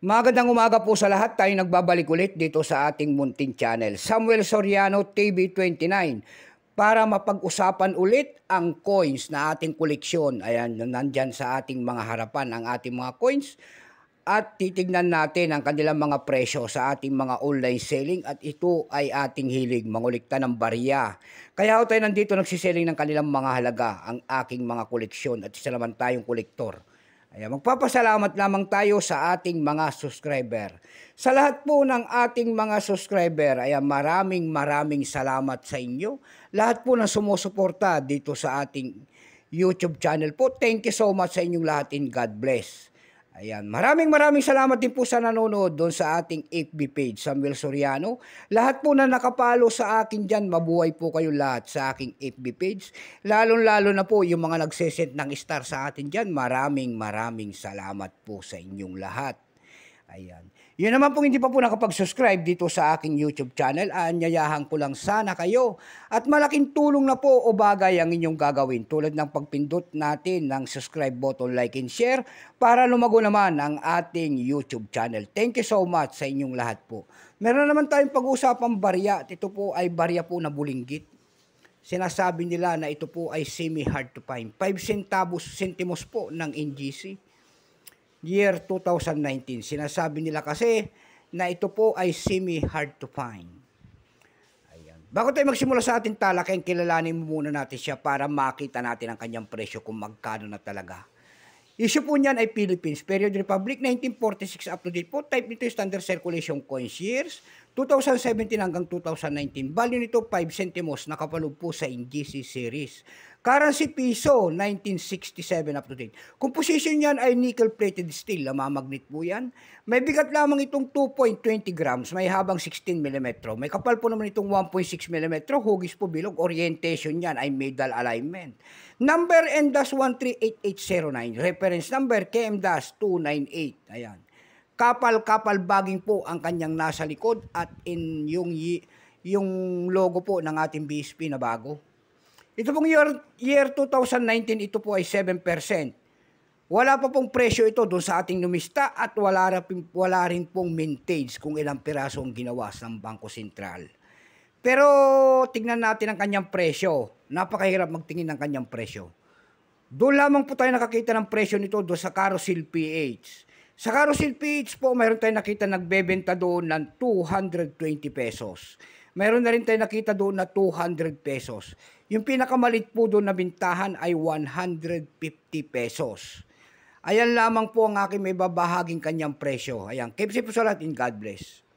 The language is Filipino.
Magandang umaga po sa lahat. Tayo nagbabalik ulit dito sa ating munting channel. Samuel Soriano TV 29 para mapag-usapan ulit ang coins na ating koleksyon. Ayan, nandyan sa ating mga harapan ang ating mga coins at titignan natin ang kanilang mga presyo sa ating mga online selling at ito ay ating hilig, mangulikta ng barya. Kaya ho tayo nandito nagsiselling ng kanilang mga halaga, ang aking mga koleksyon at isa naman tayong kolektor. Ayan, magpapasalamat lamang tayo sa ating mga subscriber. Sa lahat po ng ating mga subscriber, ayan, maraming maraming salamat sa inyo. Lahat po ng sumusuporta dito sa ating YouTube channel po. Thank you so much sa inyong lahat and God bless. Ayan, maraming maraming salamat din po sa nanonood doon sa ating FB page, Samuel Soriano. Lahat po na nakapalo sa akin dyan, mabuhay po kayo lahat sa aking FB page. Lalong-lalo na po yung mga nagsesend ng star sa atin dyan, maraming maraming salamat po sa inyong lahat. Ayan. Yun naman pong hindi pa po nakapag-subscribe dito sa aking YouTube channel, anyayahan ko lang sana kayo. At malaking tulong na po o bagay ang inyong gagawin tulad ng pagpindot natin ng subscribe button, like and share para lumago naman ang ating YouTube channel. Thank you so much sa inyong lahat po. Meron naman tayong pag-uusapang barya at ito po ay barya po na bulinggit. Sinasabi nila na ito po ay semi-hard to find. 5 centavos, centimos po ng NGC year 2019. Sinasabi nila kasi na ito po ay semi-hard to find. Ayan. Bago tayo magsimula sa ating talakayan, kilalanin mo muna natin siya para makita natin ang kanyang presyo kung magkano na talaga. Issue po niyan ay Philippines, Period Republic 1946 up to date po. Type nito standard circulation coins years. 2017 hanggang 2019. Value nito 5 centimos nakapanood po sa NGC series. Currency peso 1967 up to date. Composition niyan ay nickel plated steel, lamamagnet po yan. May bigat lamang itong 2.20 grams, may habang 16 mm. May kapal po naman itong 1.6 mm, hugis po bilog, orientation niyan ay medial alignment. Number n 138809 reference number KM-298. Ayan. Kapal-kapal baging po ang kanyang nasa likod at in yung, yung logo po ng ating BSP na bago. Ito pong year, year 2019, ito po ay 7%. Wala pa pong presyo ito doon sa ating numista at wala rin, wala rin pong mintage kung ilang piraso ang ginawa ng Bangko Sentral. Pero tignan natin ang kanyang presyo. Napakahirap magtingin ng kanyang presyo. Doon lamang po tayo nakakita ng presyo nito doon sa Carousel PH. Sa Carousel Page po, mayroon tayong nakita nagbebenta doon ng 220 pesos. Mayroon na rin tayong nakita doon na 200 pesos. Yung pinakamalit po doon na bintahan ay 150 pesos. Ayan lamang po ang aking may babahaging kanyang presyo. Ayan, keep safe po sa lahat and God bless.